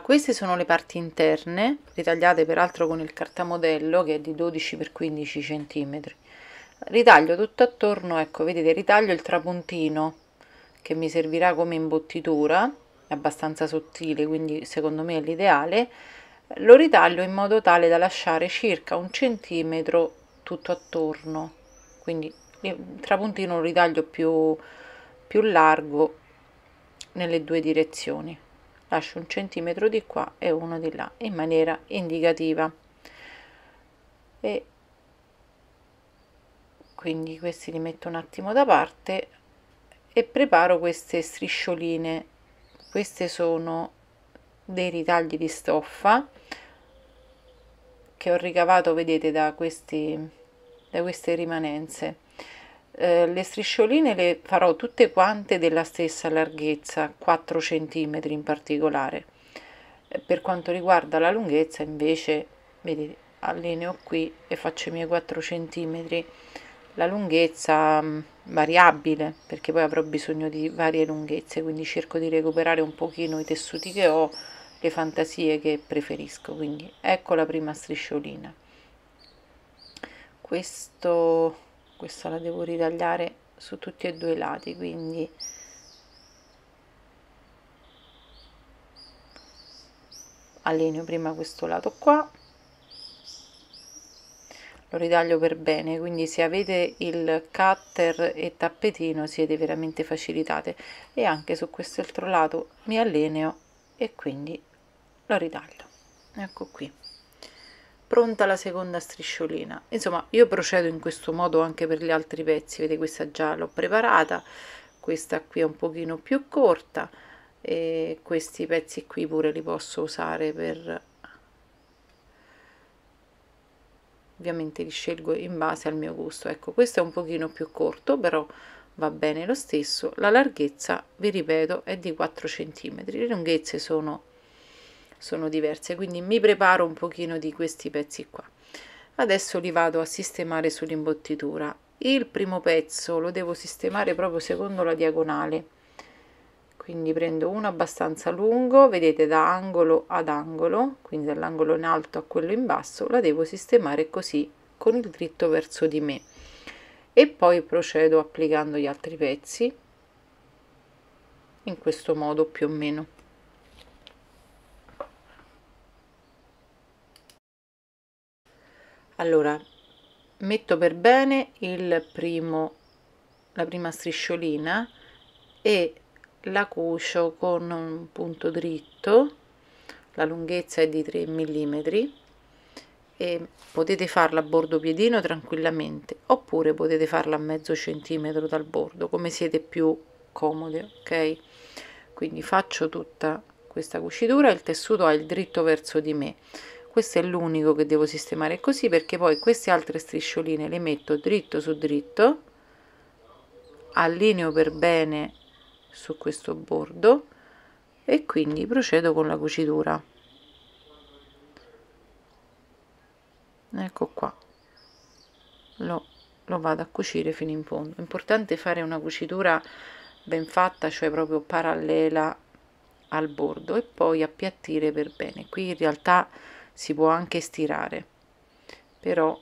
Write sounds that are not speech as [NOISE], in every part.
queste sono le parti interne, ritagliate peraltro con il cartamodello che è di 12x15 cm. Ritaglio tutto attorno, ecco, vedete, ritaglio il trapuntino che mi servirà come imbottitura, è abbastanza sottile, quindi secondo me è l'ideale. Lo ritaglio in modo tale da lasciare circa un centimetro tutto attorno, quindi il trapuntino lo ritaglio più, più largo nelle due direzioni lascio un centimetro di qua e uno di là in maniera indicativa e quindi questi li metto un attimo da parte e preparo queste striscioline queste sono dei ritagli di stoffa che ho ricavato vedete da, questi, da queste rimanenze eh, le striscioline le farò tutte quante della stessa larghezza 4 cm in particolare eh, per quanto riguarda la lunghezza invece vedete allineo qui e faccio i miei 4 cm la lunghezza mm, variabile perché poi avrò bisogno di varie lunghezze quindi cerco di recuperare un pochino i tessuti che ho le fantasie che preferisco quindi ecco la prima strisciolina questo questa la devo ritagliare su tutti e due i lati quindi allineo prima questo lato qua lo ritaglio per bene quindi se avete il cutter e tappetino siete veramente facilitate e anche su quest'altro lato mi allineo e quindi lo ritaglio ecco qui pronta la seconda strisciolina insomma io procedo in questo modo anche per gli altri pezzi vedete questa già l'ho preparata questa qui è un pochino più corta e questi pezzi qui pure li posso usare per ovviamente li scelgo in base al mio gusto ecco questo è un pochino più corto però va bene lo stesso la larghezza vi ripeto è di 4 cm le lunghezze sono sono diverse, quindi mi preparo un pochino di questi pezzi qua. Adesso li vado a sistemare sull'imbottitura. Il primo pezzo lo devo sistemare proprio secondo la diagonale, quindi prendo uno abbastanza lungo, vedete da angolo ad angolo, quindi dall'angolo in alto a quello in basso, la devo sistemare così con il dritto verso di me e poi procedo applicando gli altri pezzi in questo modo più o meno allora metto per bene il primo la prima strisciolina e la cucio con un punto dritto la lunghezza è di 3 mm e potete farla a bordo piedino tranquillamente oppure potete farla a mezzo centimetro dal bordo come siete più comode ok quindi faccio tutta questa cucitura il tessuto ha il dritto verso di me questo è l'unico che devo sistemare così perché poi queste altre striscioline le metto dritto su dritto allineo per bene su questo bordo e quindi procedo con la cucitura ecco qua lo, lo vado a cucire fino in fondo importante fare una cucitura ben fatta cioè proprio parallela al bordo e poi appiattire per bene qui in realtà si può anche stirare però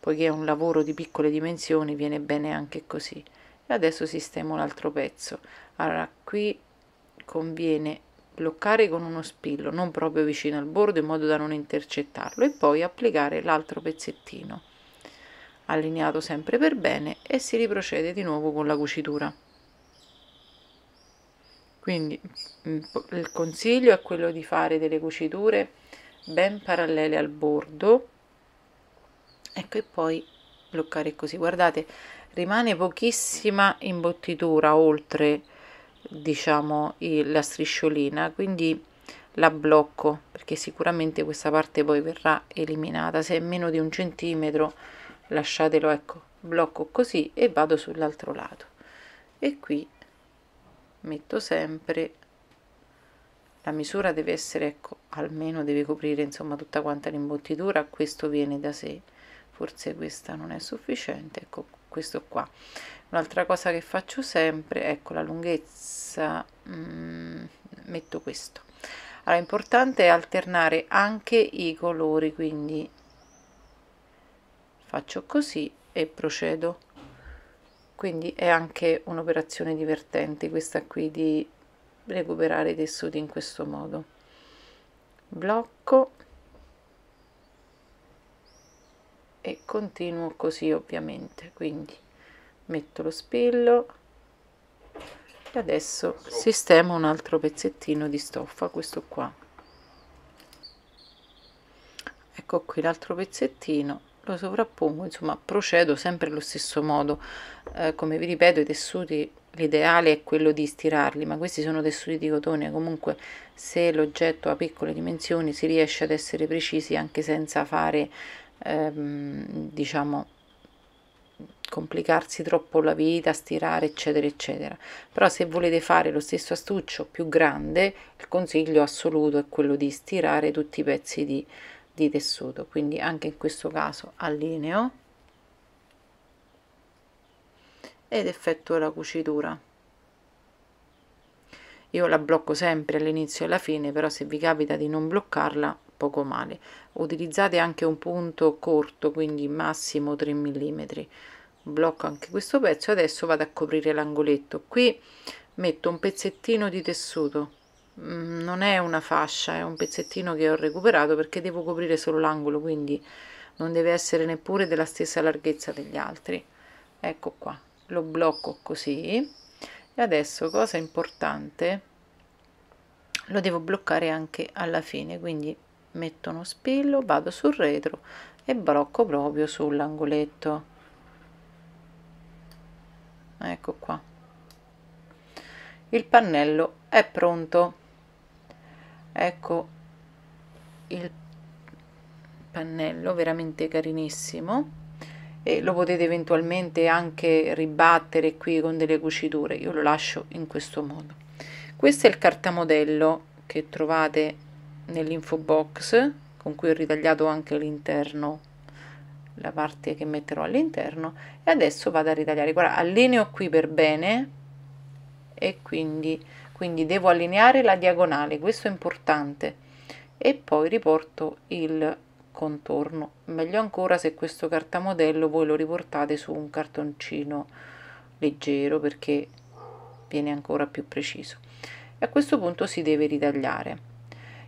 poiché è un lavoro di piccole dimensioni viene bene anche così e adesso sistemo l'altro pezzo allora qui conviene bloccare con uno spillo non proprio vicino al bordo in modo da non intercettarlo e poi applicare l'altro pezzettino allineato sempre per bene e si riprocede di nuovo con la cucitura quindi mm, il consiglio è quello di fare delle cuciture ben parallele al bordo ecco e poi bloccare così guardate rimane pochissima imbottitura oltre diciamo la strisciolina quindi la blocco perché sicuramente questa parte poi verrà eliminata se è meno di un centimetro lasciatelo ecco blocco così e vado sull'altro lato e qui metto sempre la misura deve essere ecco, almeno deve coprire insomma tutta quanta l'imbottitura questo viene da sé forse questa non è sufficiente ecco questo qua un'altra cosa che faccio sempre ecco la lunghezza mm, metto questo allora importante è alternare anche i colori quindi faccio così e procedo quindi è anche un'operazione divertente questa qui di recuperare i tessuti in questo modo blocco e continuo così ovviamente quindi metto lo spillo e adesso sistemo un altro pezzettino di stoffa questo qua ecco qui l'altro pezzettino lo sovrappongo, insomma procedo sempre allo stesso modo. Eh, come vi ripeto, i tessuti l'ideale è quello di stirarli, ma questi sono tessuti di cotone, comunque se l'oggetto ha piccole dimensioni si riesce ad essere precisi anche senza fare, ehm, diciamo, complicarsi troppo la vita, stirare, eccetera, eccetera. Però se volete fare lo stesso astuccio più grande, il consiglio assoluto è quello di stirare tutti i pezzi di di tessuto quindi anche in questo caso allineo ed effettuo la cucitura io la blocco sempre all'inizio e alla fine però se vi capita di non bloccarla poco male utilizzate anche un punto corto quindi massimo 3 mm blocco anche questo pezzo adesso vado a coprire l'angoletto qui metto un pezzettino di tessuto Mm, non è una fascia è un pezzettino che ho recuperato perché devo coprire solo l'angolo quindi non deve essere neppure della stessa larghezza degli altri ecco qua lo blocco così e adesso cosa importante lo devo bloccare anche alla fine quindi metto uno spillo vado sul retro e blocco proprio sull'angoletto ecco qua il pannello è pronto ecco il pannello veramente carinissimo e lo potete eventualmente anche ribattere qui con delle cuciture io lo lascio in questo modo questo è il cartamodello che trovate nell'info box con cui ho ritagliato anche l'interno la parte che metterò all'interno e adesso vado a ritagliare guarda allineo qui per bene e quindi quindi devo allineare la diagonale questo è importante e poi riporto il contorno meglio ancora se questo cartamodello voi lo riportate su un cartoncino leggero perché viene ancora più preciso e a questo punto si deve ritagliare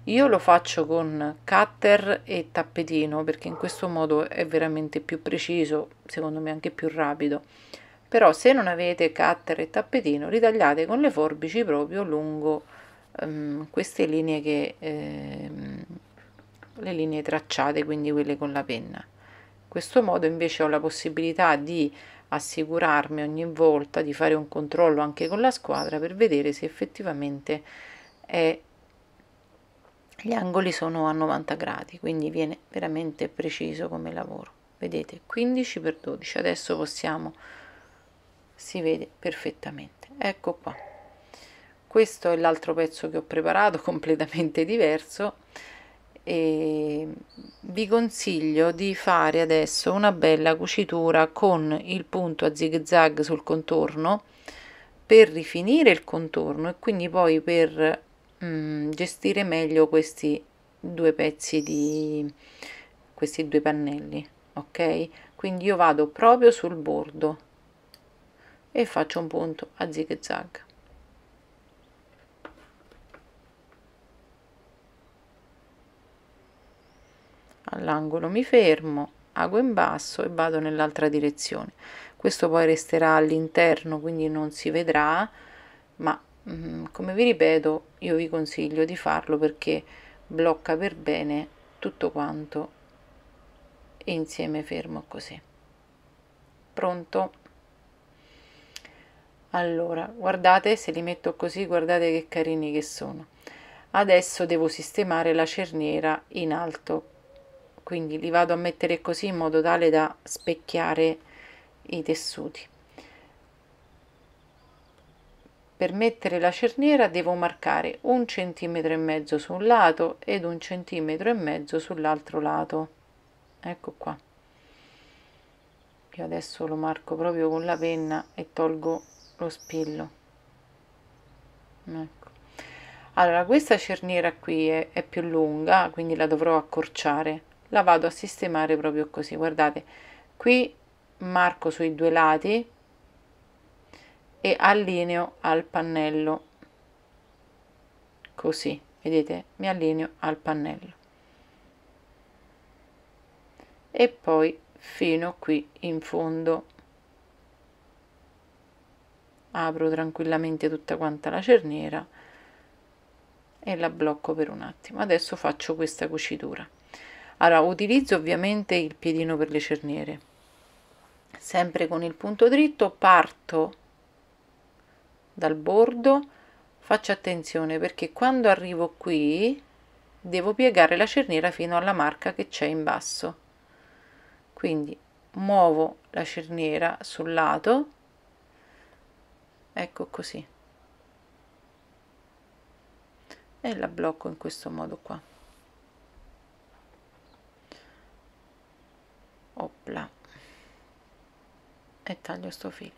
io lo faccio con cutter e tappetino perché in questo modo è veramente più preciso secondo me anche più rapido però se non avete cutter e tappetino ritagliate con le forbici proprio lungo um, queste linee che ehm, le linee tracciate quindi quelle con la penna in questo modo invece ho la possibilità di assicurarmi ogni volta di fare un controllo anche con la squadra per vedere se effettivamente è, gli angoli sono a 90 gradi quindi viene veramente preciso come lavoro vedete 15 per 12 adesso possiamo si vede perfettamente ecco qua questo è l'altro pezzo che ho preparato [LAUGHS] completamente diverso e vi consiglio di fare adesso una bella cucitura con il punto a zig zag sul contorno per rifinire il contorno e quindi poi per mm, gestire meglio questi due pezzi di questi due pannelli ok quindi io vado proprio sul bordo e faccio un punto a zig zag all'angolo mi fermo ago in basso e vado nell'altra direzione questo poi resterà all'interno quindi non si vedrà ma mm, come vi ripeto io vi consiglio di farlo perché blocca per bene tutto quanto e insieme fermo così pronto allora guardate se li metto così guardate che carini che sono adesso devo sistemare la cerniera in alto quindi li vado a mettere così in modo tale da specchiare i tessuti per mettere la cerniera devo marcare un centimetro e mezzo su un lato ed un centimetro e mezzo sull'altro lato ecco qua io adesso lo marco proprio con la penna e tolgo lo spillo ecco. allora questa cerniera qui è, è più lunga quindi la dovrò accorciare la vado a sistemare proprio così guardate qui marco sui due lati e allineo al pannello così vedete mi allineo al pannello e poi fino qui in fondo apro tranquillamente tutta quanta la cerniera e la blocco per un attimo adesso faccio questa cucitura allora utilizzo ovviamente il piedino per le cerniere sempre con il punto dritto parto dal bordo faccio attenzione perché quando arrivo qui devo piegare la cerniera fino alla marca che c'è in basso quindi muovo la cerniera sul lato ecco così e la blocco in questo modo qua opla e taglio sto filo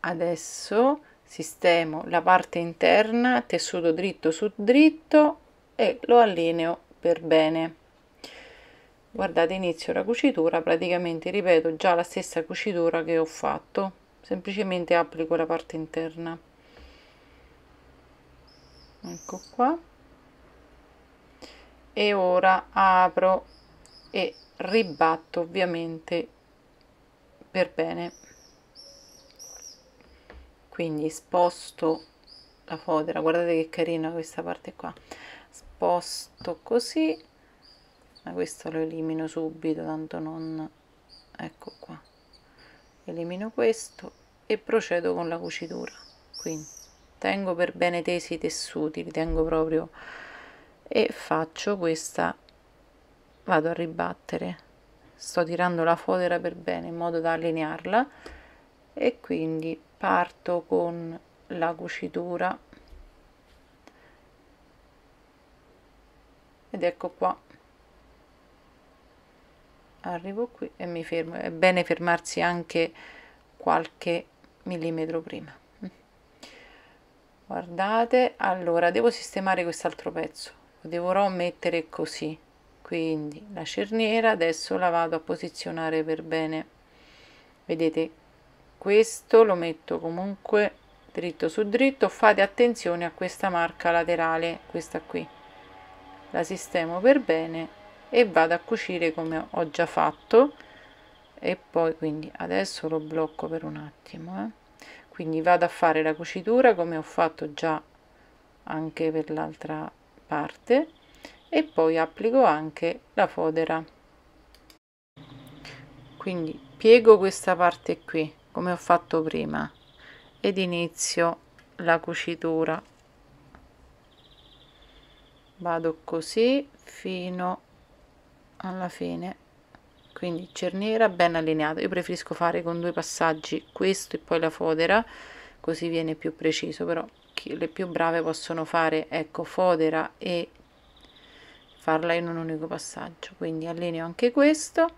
adesso sistemo la parte interna tessuto dritto su dritto e lo allineo per bene guardate inizio la cucitura praticamente ripeto già la stessa cucitura che ho fatto semplicemente applico la parte interna ecco qua e ora apro e ribatto ovviamente per bene quindi sposto la fodera guardate che carina questa parte qua sposto così ma questo lo elimino subito tanto non ecco qua elimino questo e procedo con la cucitura quindi tengo per bene tesi i tessuti li tengo proprio e faccio questa vado a ribattere sto tirando la fodera per bene in modo da allinearla e quindi parto con la cucitura ed ecco qua arrivo qui e mi fermo è bene fermarsi anche qualche millimetro prima guardate allora devo sistemare quest'altro pezzo lo dovrò mettere così quindi la cerniera adesso la vado a posizionare per bene vedete questo lo metto comunque dritto su dritto fate attenzione a questa marca laterale questa qui la sistemo per bene e vado a cucire come ho già fatto e poi quindi adesso lo blocco per un attimo eh. quindi vado a fare la cucitura come ho fatto già anche per l'altra parte e poi applico anche la fodera quindi piego questa parte qui come ho fatto prima ed inizio la cucitura vado così fino a alla fine quindi cerniera ben allineata io preferisco fare con due passaggi questo e poi la fodera così viene più preciso però le più brave possono fare ecco fodera e farla in un unico passaggio quindi allineo anche questo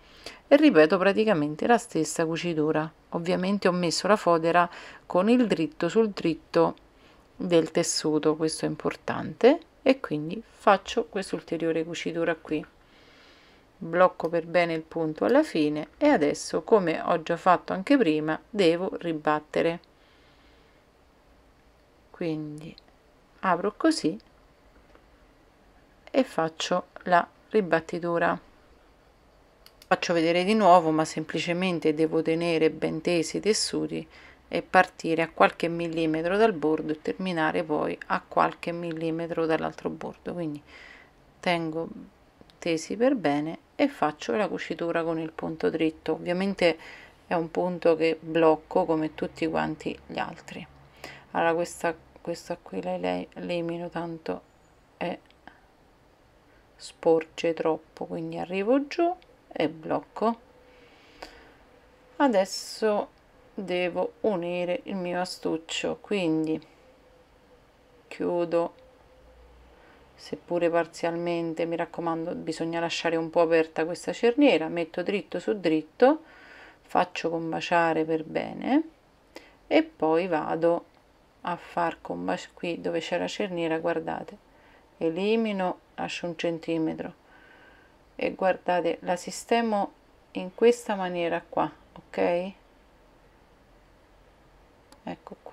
e ripeto praticamente la stessa cucitura ovviamente ho messo la fodera con il dritto sul dritto del tessuto questo è importante e quindi faccio quest'ulteriore cucitura qui blocco per bene il punto alla fine e adesso come ho già fatto anche prima devo ribattere quindi apro così e faccio la ribattitura faccio vedere di nuovo ma semplicemente devo tenere ben tesi i tessuti e partire a qualche millimetro dal bordo e terminare poi a qualche millimetro dall'altro bordo quindi tengo tesi per bene e faccio la cucitura con il punto dritto ovviamente è un punto che blocco come tutti quanti gli altri allora questa, questa qui la elimino tanto è sporge troppo quindi arrivo giù e blocco adesso devo unire il mio astuccio quindi chiudo seppure parzialmente, mi raccomando, bisogna lasciare un po' aperta questa cerniera, metto dritto su dritto, faccio combaciare per bene e poi vado a far combaciare qui dove c'è la cerniera, guardate, elimino, lascio un centimetro e guardate, la sistemo in questa maniera qua, ok? Ecco qua.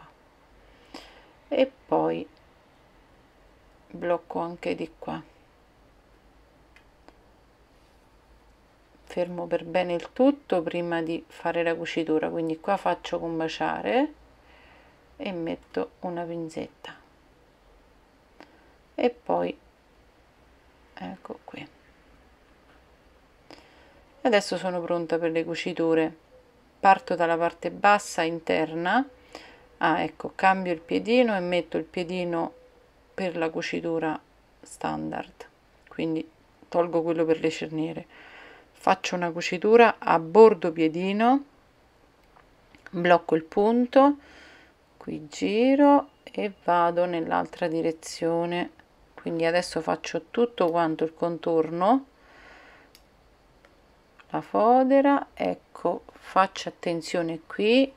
E poi blocco anche di qua fermo per bene il tutto prima di fare la cucitura quindi qua faccio combaciare e metto una pinzetta e poi ecco qui adesso sono pronta per le cuciture parto dalla parte bassa interna ah ecco cambio il piedino e metto il piedino per la cucitura standard quindi tolgo quello per le cerniere faccio una cucitura a bordo piedino blocco il punto qui giro e vado nell'altra direzione quindi adesso faccio tutto quanto il contorno la fodera ecco faccio attenzione qui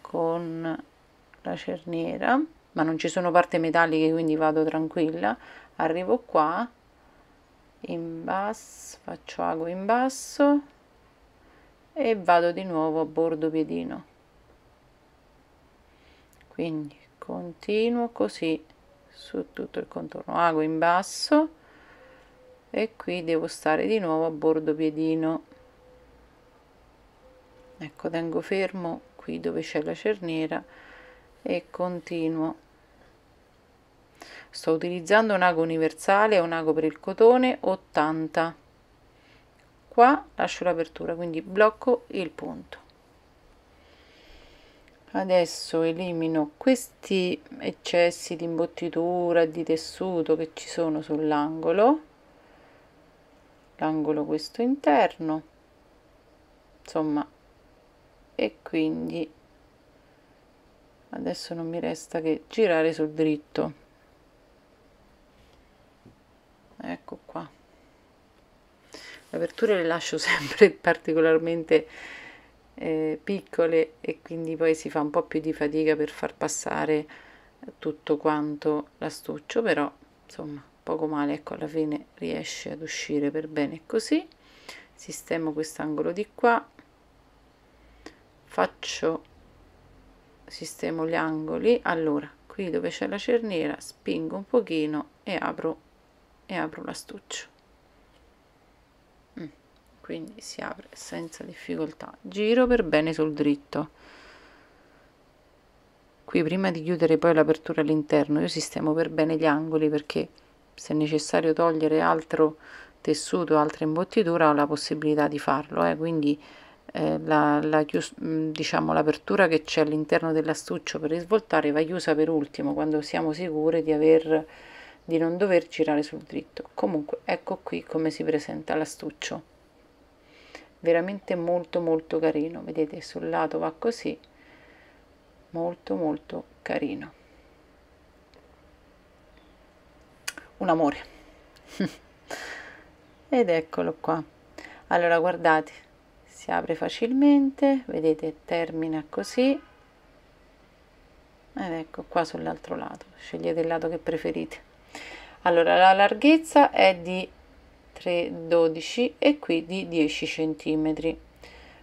con la cerniera ma non ci sono parti metalliche quindi vado tranquilla arrivo qua in basso faccio ago in basso e vado di nuovo a bordo piedino quindi continuo così su tutto il contorno ago in basso e qui devo stare di nuovo a bordo piedino ecco tengo fermo qui dove c'è la cerniera e continuo sto utilizzando un ago universale un ago per il cotone 80 qua lascio l'apertura quindi blocco il punto adesso elimino questi eccessi di imbottitura di tessuto che ci sono sull'angolo l'angolo questo interno insomma e quindi adesso non mi resta che girare sul dritto le aperture le lascio [LAUGHS] sempre particolarmente eh, piccole e quindi poi si fa un po' più di fatica per far passare tutto quanto l'astuccio però insomma poco male ecco alla fine riesce ad uscire per bene così sistemo quest'angolo di qua faccio sistemo gli angoli allora qui dove c'è la cerniera spingo un pochino e apro e apro l'astuccio quindi si apre senza difficoltà giro per bene sul dritto qui prima di chiudere poi l'apertura all'interno io sistemo per bene gli angoli perché se è necessario togliere altro tessuto altra imbottitura ho la possibilità di farlo eh? quindi eh, la, la mm, diciamo l'apertura che c'è all'interno dell'astuccio per risvoltare va chiusa per ultimo quando siamo sicuri di aver di non dover girare sul dritto comunque ecco qui come si presenta l'astuccio veramente molto molto carino vedete sul lato va così molto molto carino un amore [LAUGHS] ed eccolo qua allora guardate si apre facilmente vedete termina così ed ecco qua sull'altro lato scegliete il lato che preferite allora la larghezza è di 3, 12 e qui di 10 centimetri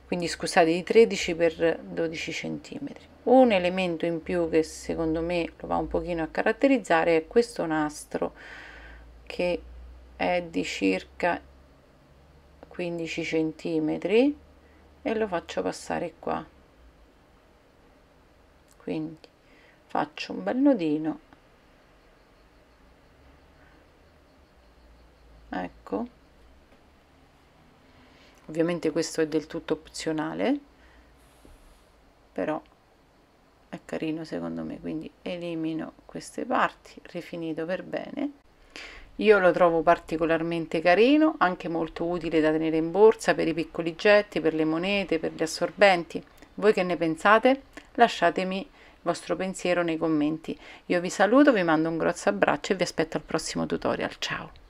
quindi scusate di 13 per 12 centimetri un elemento in più che secondo me lo va un pochino a caratterizzare è questo nastro che è di circa 15 centimetri e lo faccio passare qua quindi faccio un bel nodino ecco ovviamente questo è del tutto opzionale però è carino secondo me quindi elimino queste parti rifinito per bene io lo trovo particolarmente carino anche molto utile da tenere in borsa per i piccoli getti per le monete per gli assorbenti voi che ne pensate lasciatemi il vostro pensiero nei commenti io vi saluto vi mando un grosso abbraccio e vi aspetto al prossimo tutorial ciao